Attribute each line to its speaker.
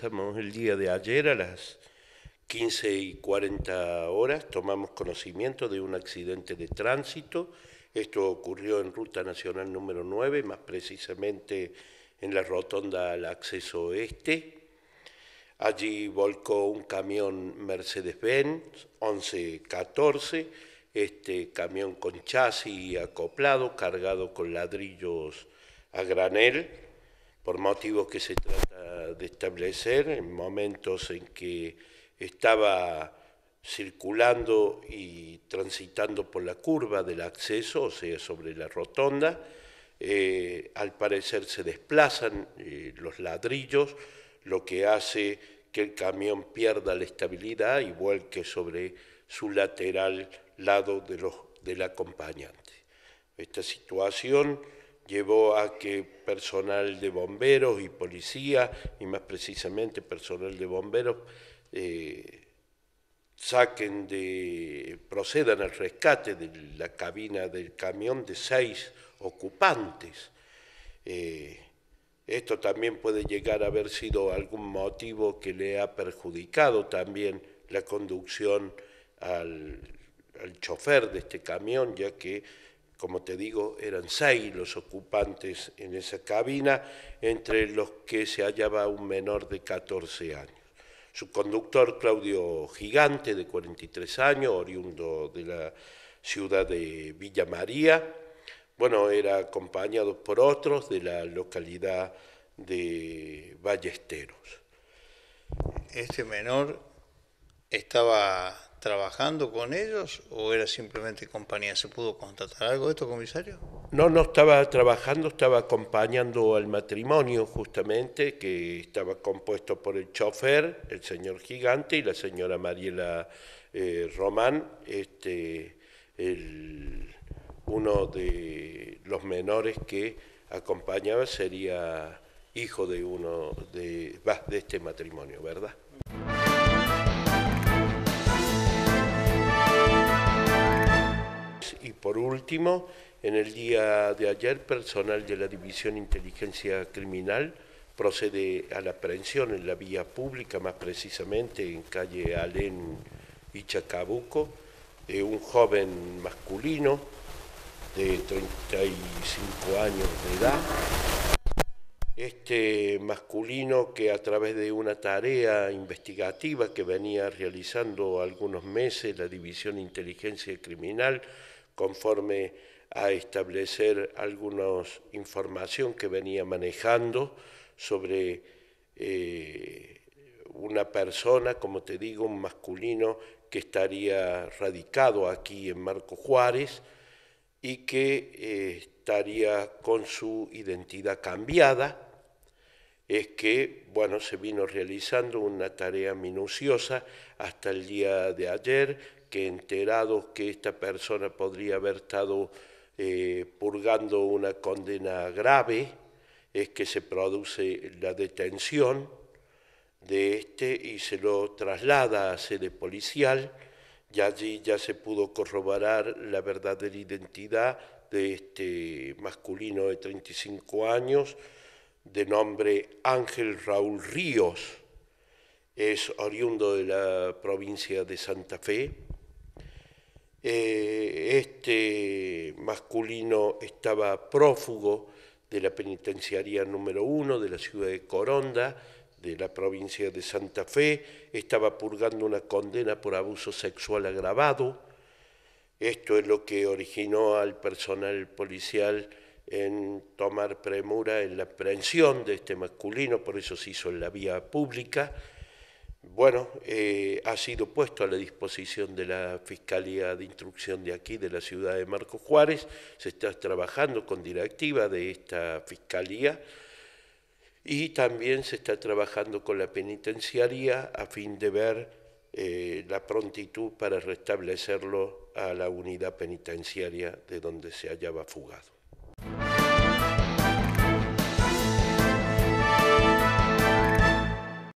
Speaker 1: Comenzamos el día de ayer a las 15 y 40 horas, tomamos conocimiento de un accidente de tránsito. Esto ocurrió en Ruta Nacional número 9, más precisamente en la rotonda al acceso este. Allí volcó un camión Mercedes-Benz 1114, este camión con chasis acoplado, cargado con ladrillos a granel, por motivos que se de establecer en momentos en que estaba circulando y transitando por la curva del acceso, o sea, sobre la rotonda. Eh, al parecer se desplazan eh, los ladrillos, lo que hace que el camión pierda la estabilidad y vuelque sobre su lateral lado de, del acompañante. Esta situación llevó a que personal de bomberos y policía, y más precisamente personal de bomberos, eh, saquen de, procedan al rescate de la cabina del camión de seis ocupantes. Eh, esto también puede llegar a haber sido algún motivo que le ha perjudicado también la conducción al, al chofer de este camión, ya que como te digo, eran seis los ocupantes en esa cabina, entre los que se hallaba un menor de 14 años. Su conductor, Claudio Gigante, de 43 años, oriundo de la ciudad de Villa María, bueno, era acompañado por otros de la localidad de Ballesteros. Este menor estaba trabajando con ellos o era simplemente compañía? ¿Se pudo constatar algo de esto, comisario? No, no estaba trabajando, estaba acompañando al matrimonio justamente, que estaba compuesto por el chofer, el señor Gigante y la señora Mariela eh, Román, este, uno de los menores que acompañaba sería hijo de uno de, de este matrimonio, ¿verdad? Por último, en el día de ayer, personal de la División Inteligencia Criminal procede a la aprehensión en la vía pública, más precisamente en calle Alén y Chacabuco, de un joven masculino de 35 años de edad. Este masculino que a través de una tarea investigativa que venía realizando algunos meses la División Inteligencia Criminal conforme a establecer alguna información que venía manejando sobre eh, una persona, como te digo, un masculino que estaría radicado aquí en Marco Juárez y que eh, estaría con su identidad cambiada, es que, bueno, se vino realizando una tarea minuciosa hasta el día de ayer que enterados que esta persona podría haber estado eh, purgando una condena grave, es que se produce la detención de este y se lo traslada a sede policial y allí ya se pudo corroborar la verdadera identidad de este masculino de 35 años de nombre Ángel Raúl Ríos, es oriundo de la provincia de Santa Fe, eh, este masculino estaba prófugo de la penitenciaría número uno de la ciudad de Coronda, de la provincia de Santa Fe, estaba purgando una condena por abuso sexual agravado. Esto es lo que originó al personal policial en tomar premura en la aprehensión de este masculino, por eso se hizo en la vía pública bueno, eh, ha sido puesto a la disposición de la Fiscalía de Instrucción de aquí, de la ciudad de Marco Juárez, se está trabajando con directiva de esta Fiscalía y también se está trabajando con la penitenciaría a fin de ver eh, la prontitud para restablecerlo a la unidad penitenciaria de donde se hallaba fugado.